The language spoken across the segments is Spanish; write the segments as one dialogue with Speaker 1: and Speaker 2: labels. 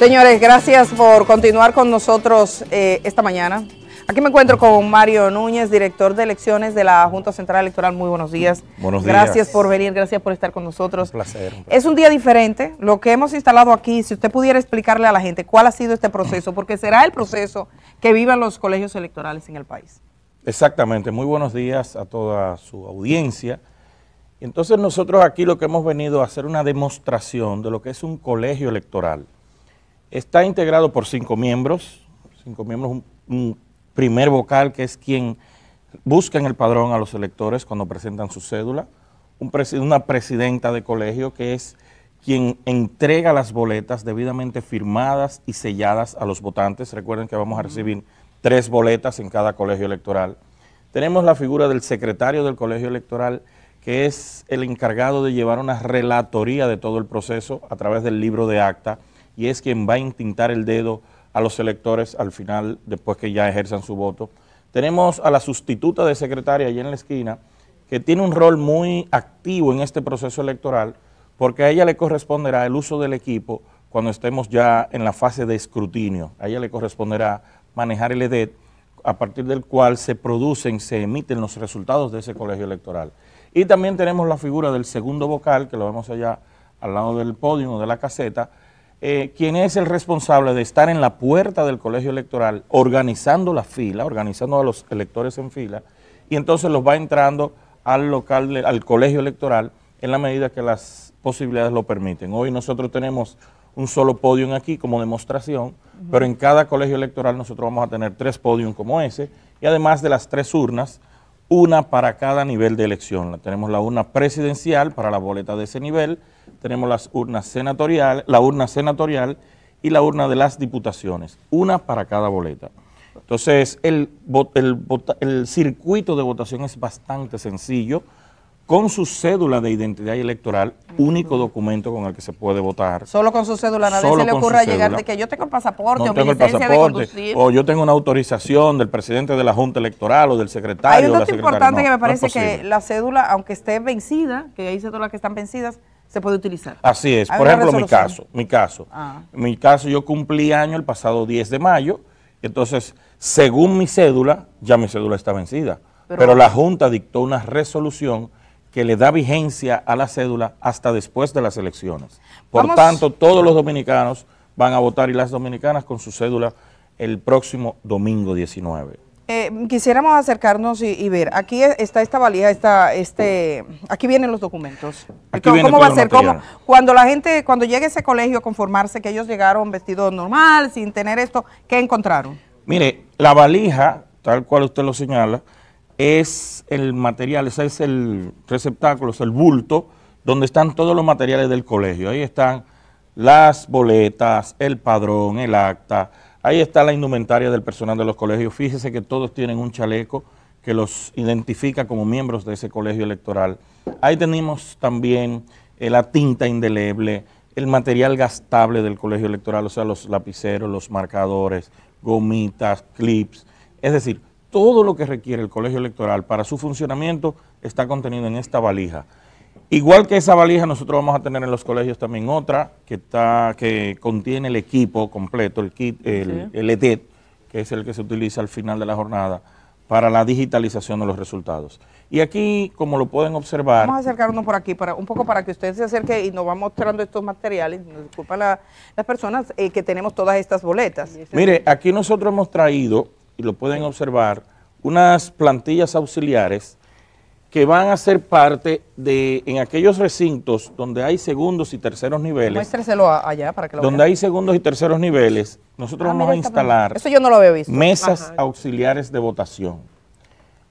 Speaker 1: Señores, gracias por continuar con nosotros eh, esta mañana. Aquí me encuentro con Mario Núñez, director de elecciones de la Junta Central Electoral. Muy buenos días. Buenos días. Gracias por venir, gracias por estar con nosotros. Un placer. Es un día diferente. Lo que hemos instalado aquí, si usted pudiera explicarle a la gente cuál ha sido este proceso, porque será el proceso que vivan los colegios electorales en el país.
Speaker 2: Exactamente. Muy buenos días a toda su audiencia. Entonces nosotros aquí lo que hemos venido a hacer una demostración de lo que es un colegio electoral. Está integrado por cinco miembros, cinco miembros, un, primer vocal que es quien busca en el padrón a los electores cuando presentan su cédula, una presidenta de colegio que es quien entrega las boletas debidamente firmadas y selladas a los votantes. Recuerden que vamos a recibir tres boletas en cada colegio electoral. Tenemos la figura del secretario del colegio electoral, que es el encargado de llevar una relatoría de todo el proceso a través del libro de acta y es quien va a intintar el dedo a los electores al final, después que ya ejerzan su voto. Tenemos a la sustituta de secretaria allá en la esquina, que tiene un rol muy activo en este proceso electoral, porque a ella le corresponderá el uso del equipo cuando estemos ya en la fase de escrutinio. A ella le corresponderá manejar el EDET, a partir del cual se producen, se emiten los resultados de ese colegio electoral. Y también tenemos la figura del segundo vocal, que lo vemos allá al lado del podio de la caseta, eh, quien es el responsable de estar en la puerta del colegio electoral organizando la fila, organizando a los electores en fila, y entonces los va entrando al local, al colegio electoral, en la medida que las posibilidades lo permiten. Hoy nosotros tenemos un solo podium aquí como demostración, pero en cada colegio electoral nosotros vamos a tener tres podios como ese, y además de las tres urnas, una para cada nivel de elección. Tenemos la urna presidencial para la boleta de ese nivel, tenemos las urnas la urna senatorial y la urna de las diputaciones, una para cada boleta. Entonces, el, el, el circuito de votación es bastante sencillo con su cédula de identidad electoral, único documento con el que se puede votar. Solo con su cédula, nadie se le ocurra llegar de que
Speaker 1: yo tengo el pasaporte o mi licencia de conducir. O
Speaker 2: yo tengo una autorización del presidente de la Junta Electoral o del secretario. Hay un dato importante que me parece que
Speaker 1: la cédula, aunque esté vencida, que hay cédulas que están vencidas, se puede utilizar.
Speaker 2: Así es. Por ejemplo, mi caso, mi caso. Ah. Mi caso, yo cumplí año el pasado 10 de mayo, entonces, según mi cédula, ya mi cédula está vencida. Pero la Junta dictó una resolución que le da vigencia a la cédula hasta después de las elecciones. Por tanto, todos los dominicanos van a votar y las dominicanas con su cédula el próximo domingo 19.
Speaker 1: Eh, quisiéramos acercarnos y, ver. Aquí e-, está esta valija, está este, aquí vienen los documentos. ¿Cómo, va a ser? cuando la gente, cuando llegue ese colegio a conformarse, que ellos llegaron vestidos normal, sin tener esto, ¿qué encontraron?
Speaker 2: Mire, la valija, tal cual usted lo señala, es el material, ese es el receptáculo, es el bulto donde están todos los materiales del colegio. Ahí están las boletas, el padrón, el acta, ahí está la indumentaria del personal de los colegios. Fíjese que todos tienen un chaleco que los identifica como miembros de ese colegio electoral. Ahí tenemos también eh, la tinta indeleble, el material gastable del colegio electoral, o sea, los lapiceros, los marcadores, gomitas, clips. Es decir, todo lo que requiere el colegio electoral para su funcionamiento está contenido en esta valija. Igual que esa valija, nosotros vamos a tener en los colegios también otra que está que contiene el equipo completo, el kit, el, e e que es el que se utiliza al final de la jornada para la digitalización de los resultados. Y aquí, como lo pueden observar... Vamos
Speaker 1: a acercarnos por aquí, para, un poco para que usted se acerque y nos va mostrando estos materiales, nos las personas, eh, que tenemos todas estas boletas.
Speaker 2: Mire, aquí nosotros hemos traído y lo pueden observar, unas plantillas auxiliares que van a ser parte de, en aquellos recintos donde hay segundos y terceros niveles.
Speaker 1: allá para que lo Donde
Speaker 2: hay segundos y terceros niveles, nosotros ah, vamos a instalar Eso yo no
Speaker 1: lo visto. mesas
Speaker 2: auxiliares de votación.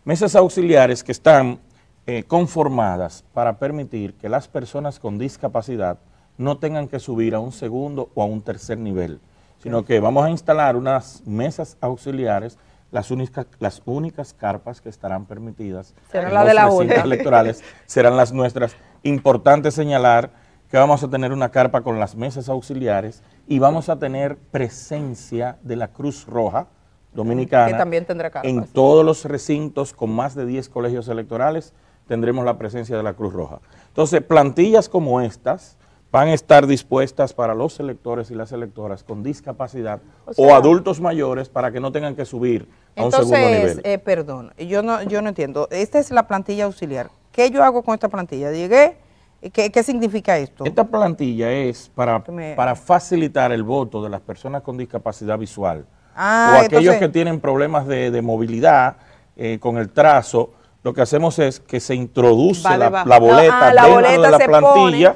Speaker 2: Mesas auxiliares que están eh, conformadas para permitir que las personas con discapacidad no tengan que subir a un segundo o a un tercer nivel, sino que vamos a instalar unas mesas auxiliares las únicas, las únicas carpas que estarán permitidas en las de electorales serán las nuestras. Importante señalar que vamos a tener una carpa con las mesas auxiliares y vamos a tener presencia de la Cruz Roja Dominicana que también tendrá en todos los recintos con más de 10 colegios electorales tendremos la presencia de la Cruz Roja. Entonces, plantillas como estas van a estar dispuestas para los electores y las electoras con discapacidad o adultos mayores para que no tengan que subir entonces, eh,
Speaker 1: perdón, yo no, yo no entiendo. Esta es la plantilla auxiliar. ¿Qué yo hago con esta plantilla? Llegué, ¿eh? ¿qué, significa esto?
Speaker 2: Esta plantilla es para, para facilitar el voto de las personas con discapacidad visual
Speaker 1: ah, o aquellos que
Speaker 2: tienen problemas de, de movilidad eh, con el trazo. Lo que hacemos es que se introduce la, ah, boleta dentro de la plantilla.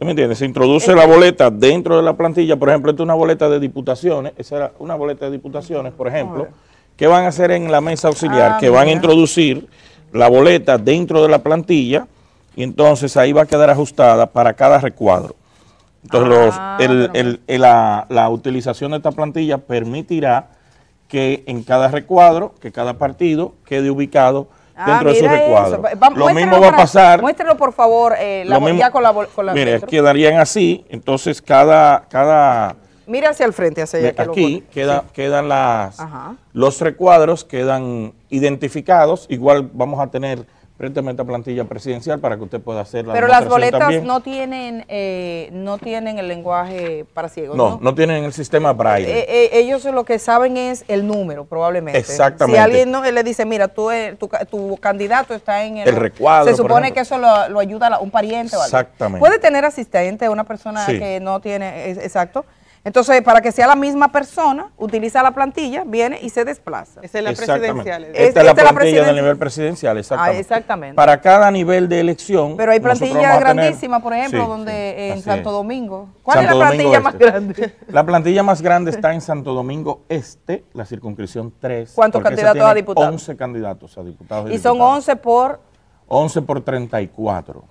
Speaker 2: me entiendes? Se introduce la boleta dentro de la plantilla. Por ejemplo, esta es una boleta de diputaciones. Esa era una boleta de diputaciones, por ejemplo. ¿Qué van a hacer en la mesa auxiliar? que van a ah, introducir la boleta dentro de la plantilla y entonces ahí va a quedar ajustada para cada recuadro. Entonces, ah, la, utilización de esta plantilla permitirá que en cada recuadro, que cada partido quede ubicado ah, dentro de su recuadro. lo mismo va a pasar. Muéstrenlo,
Speaker 1: por favor, eh, la, lo ya con la, con la
Speaker 2: quedarían así, entonces cada, cada
Speaker 1: Mira hacia el frente, hacia allá. Que aquí queda,
Speaker 2: quedan las, los recuadros, quedan identificados. Igual vamos a tener frente a esta plantilla presidencial para que usted pueda hacer la Pero las boletas no
Speaker 1: tienen eh, no tienen el lenguaje para ciegos,
Speaker 2: ¿no? No, tienen el sistema eh, Braille.
Speaker 1: Eh, ellos lo que saben es el número, probablemente. Exactamente. Si alguien le dice, mira, tu, candidato está en el... recuadro, Se supone que eso lo, ayuda a un pariente. algo Exactamente. Puede tener asistente, una persona que no tiene... exacto. Entonces, para que sea la misma persona, utiliza la plantilla, viene y se desplaza. Esa es la presidencial. Esta, es, la plantilla nivel
Speaker 2: presidencial, ah, exactamente. exactamente. Para cada nivel de elección. Pero hay plantillas grandísimas, por ejemplo, donde en Santo Domingo. ¿Cuál es la plantilla más grande? La plantilla más grande está en Santo Domingo Este, la circunscripción 3. ¿Cuántos candidatos a diputados? 11 candidatos a diputados. Y, son
Speaker 1: 11 por...
Speaker 2: 11 por 34.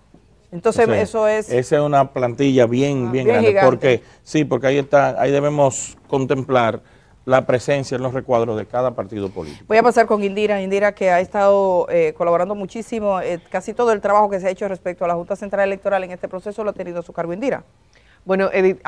Speaker 1: Entonces, eso es... Esa
Speaker 2: es una plantilla bien, ah, bien, grande. Porque, sí, porque ahí, está, ahí debemos contemplar la presencia en los recuadros de cada partido político.
Speaker 1: Voy a pasar con Indira, Indira que ha estado eh, colaborando muchísimo, eh, casi todo el trabajo que se ha hecho
Speaker 3: respecto a la Junta Central Electoral en este proceso lo ha tenido a su cargo Indira. Bueno, Edith,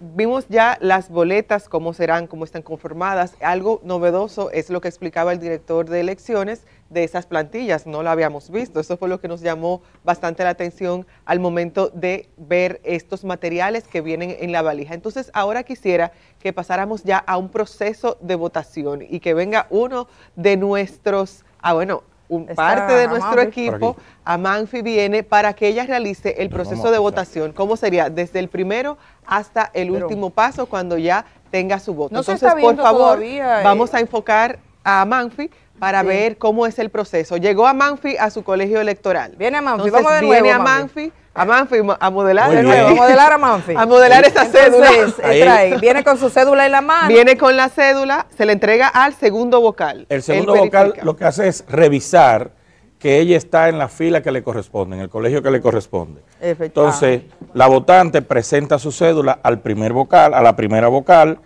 Speaker 3: vimos ya las boletas, cómo serán, cómo están conformadas. Algo novedoso es lo que explicaba el director de elecciones de esas plantillas, no lo habíamos visto. Eso fue lo que nos llamó bastante la atención al momento de ver estos materiales que vienen en la valija. Entonces, ahora quisiera que pasáramos ya a un proceso de votación y que venga uno de nuestros, ah, bueno, un parte de nuestro equipo a Manfi viene para que ella realice el proceso de votación. ¿Cómo sería? Desde el primero hasta el último paso cuando ya tenga su voto. Entonces, por favor, eh. vamos a enfocar a Manfi para ver cómo es el proceso. Llegó a Manfi a su colegio electoral. Viene a Viene a Manfi a Manfi a modelar de nuevo, a modelar a Manfi. A modelar esa cédula. Eh, viene con su cédula en la mano. Viene con la cédula, se le entrega al segundo vocal. El segundo vocal
Speaker 2: lo que hace es revisar que ella está en la fila que le corresponde, en el colegio que le corresponde.
Speaker 1: Entonces,
Speaker 2: ah. la votante presenta su cédula al primer vocal, a la primera vocal,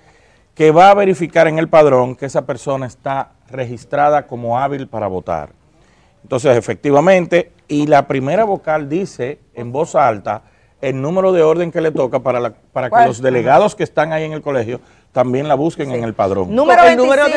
Speaker 2: que va a verificar en el padrón que esa persona está registrada como hábil para votar. Entonces, efectivamente, y la primera vocal dice en voz alta el número de orden que le toca para, para que los delegados que están ahí en el colegio también la busquen en el padrón. Número, de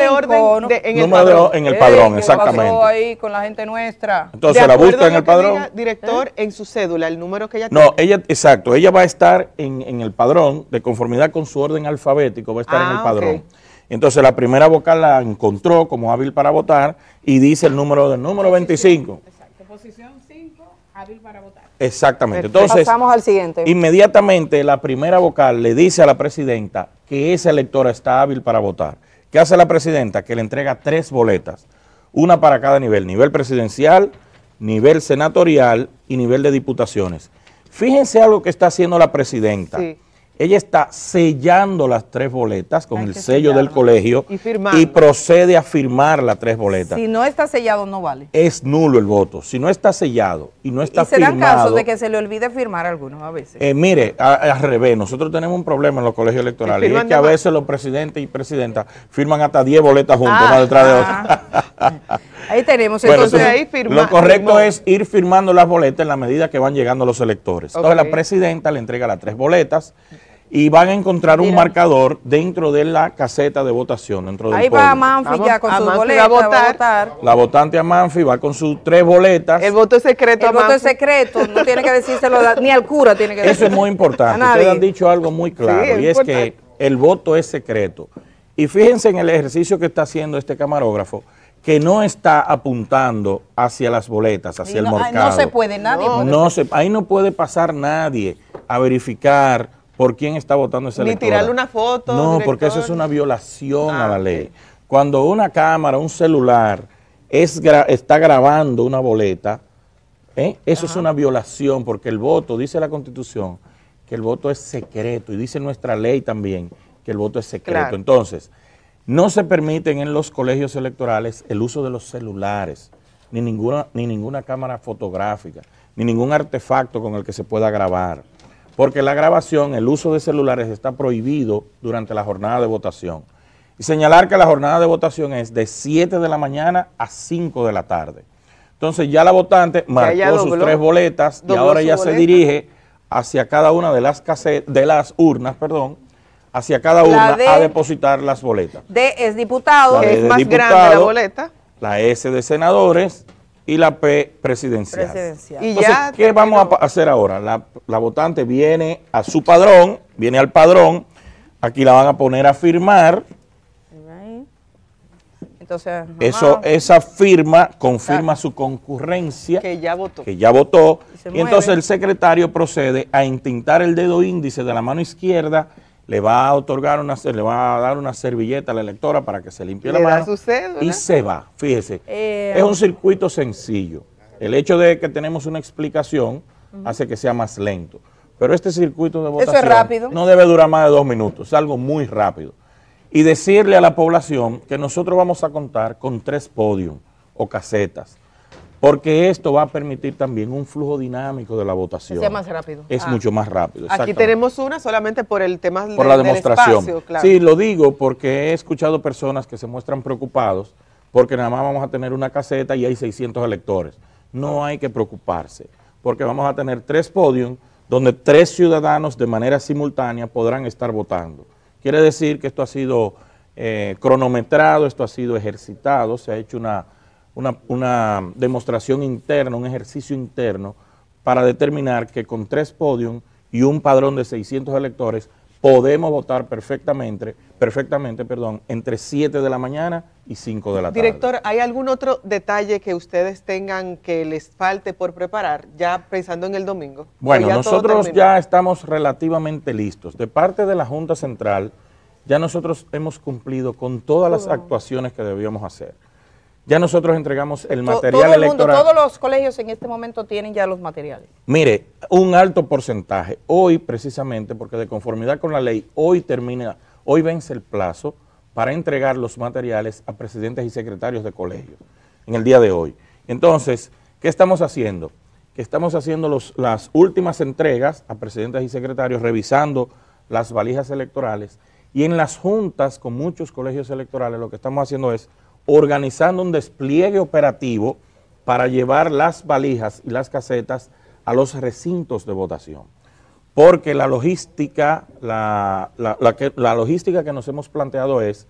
Speaker 2: orden
Speaker 3: en, el padrón. en el eh, padrón, exactamente. ahí con la gente nuestra. Entonces la busca en el padrón. director, en su cédula, el número que ella tiene.
Speaker 2: No, ella, exacto, ella va a estar en, el padrón, de conformidad con su orden alfabético, va a estar en el ah, padrón. Entonces la primera vocal la encontró como hábil para votar y dice el número del número 25. Exacto, posición
Speaker 1: 5, hábil para votar.
Speaker 2: Exactamente. Entonces, pasamos al siguiente. Inmediatamente la primera vocal le dice a la presidenta que esa electora está hábil para votar. ¿Qué hace la presidenta? Que le entrega tres boletas, una para cada nivel, nivel presidencial, nivel senatorial y nivel de diputaciones. Fíjense algo que está haciendo la presidenta. Ella está sellando las tres boletas con el sello del colegio y, procede a firmar las tres boletas. Si
Speaker 1: no está sellado, no vale.
Speaker 2: Es nulo el voto. Si no está sellado y no está ¿Y firmado. se dan caso de que
Speaker 1: se le olvide firmar algunos a veces.
Speaker 2: Eh, mire, al revés, nosotros tenemos un problema en los colegios electorales. Y, es que a veces los presidentes y presidentas firman hasta 10 boletas juntos ah, una detrás de ah.
Speaker 1: otra. Ahí tenemos, entonces, ahí firma, Lo correcto
Speaker 2: es ir firmando las boletas en la medida que van llegando los electores. Entonces la presidenta le entrega las tres boletas y van a encontrar un marcador dentro de la caseta de votación. Dentro del Ahí va a Manfi ya con sus boletas.
Speaker 1: Votar.
Speaker 2: La votante Manfi va con sus tres boletas. El voto es secreto. El voto es
Speaker 1: secreto, no tiene que decírselo ni al cura. tiene que decirlo. Eso es muy
Speaker 2: importante. Ustedes han dicho algo muy claro y es que el voto es secreto. Y fíjense en el ejercicio que está haciendo este camarógrafo que no está apuntando hacia las boletas, hacia el mercado. No se puede,
Speaker 1: nadie no.
Speaker 2: ahí no puede pasar nadie a verificar por quién está votando ese elector. Ni tirarle una
Speaker 3: foto. No, porque
Speaker 2: eso es una violación a ah, la ley. Cuando una cámara, un celular, está grabando una boleta, ¿eh? eso es una violación, porque el voto, dice la Constitución, que el voto es secreto, y dice nuestra ley también que el voto es secreto. Entonces, no se permiten en los colegios electorales el uso de los celulares, ni ninguna, ni ninguna cámara fotográfica, ni ningún artefacto con el que se pueda grabar porque la grabación, el uso de celulares está prohibido durante la jornada de votación. Y señalar que la jornada de votación es de 7 de la mañana a 5 de la tarde. Entonces ya la votante marcó sus tres boletas y ahora ya se dirige hacia cada una de las de las urnas, perdón, hacia cada una a depositar las boletas.
Speaker 1: De es diputado, es más grande la boleta.
Speaker 2: La S de senadores, y la P presidencial. ¿Y ya ¿qué vamos a hacer ahora? La, votante viene a su padrón, viene al padrón, aquí la van a poner a firmar. Entonces, Eso, esa firma confirma su concurrencia.
Speaker 3: Que ya votó.
Speaker 2: Que ya votó. Y, entonces el secretario procede a intentar el dedo índice de la mano izquierda le va a otorgar una, le va a dar una servilleta a la electora para que se limpie la mano y se va. Fíjese, eh, es un circuito sencillo. El hecho de que tenemos una explicación hace que sea más lento. Pero este circuito de votación no debe durar más de dos minutos, es algo muy rápido. Y decirle a la población que nosotros vamos a contar con tres podios o casetas. Porque esto va a permitir también un flujo dinámico de la votación. más
Speaker 3: rápido. Es ah. mucho más
Speaker 2: rápido. Aquí tenemos
Speaker 3: una solamente por el tema de, la demostración. Del espacio, Sí, lo
Speaker 2: digo porque he escuchado personas que se muestran preocupados porque nada más vamos a tener una caseta y hay 600 electores. No hay que preocuparse porque vamos a tener tres podios donde tres ciudadanos de manera simultánea podrán estar votando. Quiere decir que esto ha sido eh, cronometrado, esto ha sido ejercitado, se ha hecho una una, una demostración interna, un ejercicio interno, para determinar que con tres podios y un padrón de 600 electores podemos votar perfectamente, perfectamente perdón, entre 7 de la mañana y 5 de la tarde. Director,
Speaker 3: ¿hay algún otro detalle que ustedes tengan que les falte por preparar, ya pensando en el domingo? Bueno, nosotros ya
Speaker 2: estamos relativamente listos. De parte de la Junta Central, ya nosotros hemos cumplido con todas las actuaciones que debíamos hacer. Ya nosotros entregamos el material todo el mundo, todos
Speaker 1: los colegios en este momento tienen ya los materiales.
Speaker 2: Mire, un alto porcentaje. Hoy, precisamente, porque de conformidad con la ley, hoy termina, hoy vence el plazo para entregar los materiales a presidentes y secretarios de colegios en el día de hoy. Entonces, ¿qué estamos haciendo? Que estamos haciendo las últimas entregas a presidentes y secretarios, revisando las valijas electorales y en las juntas con muchos colegios electorales lo que estamos haciendo es organizando un despliegue operativo para llevar las valijas y las casetas a los recintos de votación. Porque la logística, la, que, logística que nos hemos planteado es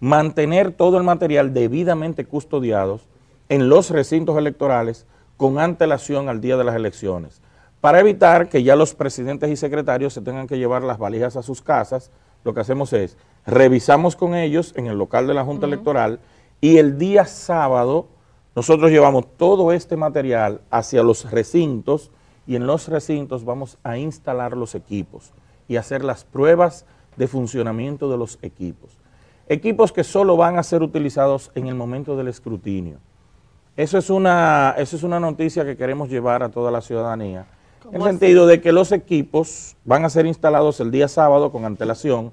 Speaker 2: mantener todo el material debidamente custodiados en los recintos electorales con antelación al día de las elecciones, para evitar que ya los presidentes y secretarios se tengan que llevar las valijas a sus casas, lo que hacemos es, revisamos con ellos en el local de la Junta Electoral, y el día sábado nosotros llevamos todo este material hacia los recintos y en los recintos vamos a instalar los equipos y hacer las pruebas de funcionamiento de los equipos. Equipos que solo van a ser utilizados en el momento del escrutinio. Eso es una, eso es una noticia que queremos llevar a toda la ciudadanía, en el sentido de que los equipos van a ser instalados el día sábado con antelación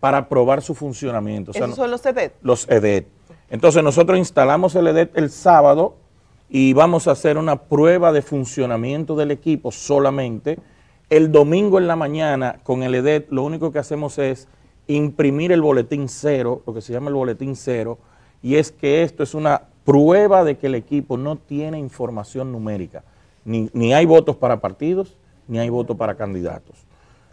Speaker 2: para probar su funcionamiento. son los EDET? Los EDET. Entonces nosotros instalamos el EDET el sábado y vamos a hacer una prueba de funcionamiento del equipo solamente. El domingo en la mañana con el EDET lo único que hacemos es imprimir el boletín cero, lo que se llama el boletín cero, y es que esto es una prueba de que el equipo no tiene información numérica. Ni, hay votos para partidos, ni hay votos para candidatos.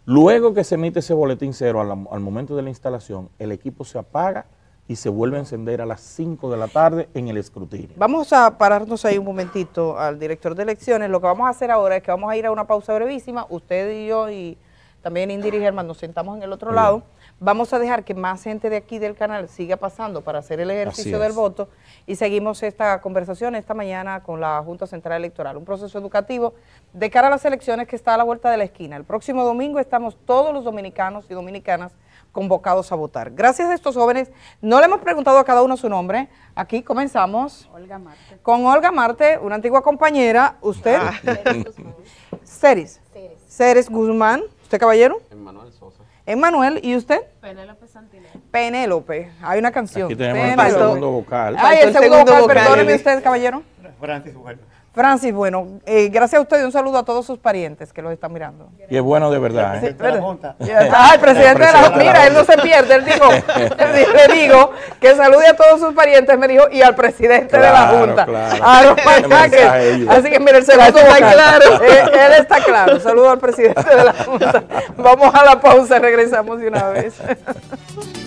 Speaker 2: Luego que se emite ese boletín cero al momento de la instalación, el equipo se apaga y se vuelve a encender a las 5 de la tarde en el escrutinio. Vamos a pararnos ahí un momentito al director de elecciones. Lo que vamos a hacer ahora es que vamos
Speaker 1: a ir a una pausa brevísima. Usted y yo y también Indiri Germán nos sentamos en el otro lado. Vamos a dejar que más gente de aquí del canal siga pasando para hacer el ejercicio del voto y seguimos esta conversación esta mañana con la Junta Central Electoral, un proceso educativo de cara a las elecciones que está a la vuelta de la esquina. El próximo domingo estamos todos los dominicanos y dominicanas convocados a votar. Gracias a estos jóvenes, no le hemos preguntado a cada uno su nombre. Aquí comenzamos con Olga Marte, una antigua compañera, usted. Ah. Ceres. Guzmán. ¿Usted, caballero? Emanuel Sosa. Emanuel, ¿y usted? Penélope Santinel. Penélope, hay una canción. Aquí
Speaker 2: tenemos el segundo vocal. Ay, el, segundo, vocal, perdóneme
Speaker 1: usted, caballero. Francis Francis, bueno, eh, gracias a usted y un saludo a todos sus parientes que los están mirando.
Speaker 2: Y es bueno de verdad. ¿eh? Ah, el presidente de la Junta. Mira, él no se pierde. Él dijo, le
Speaker 1: digo que salude a todos sus parientes, me dijo, y al presidente
Speaker 2: de la Junta. Claro. Ah, pues, a los Así que
Speaker 1: mira, el saludo está claro. Eh, él, está claro. Saludo al presidente de la Junta. Vamos a la pausa, regresamos de una vez.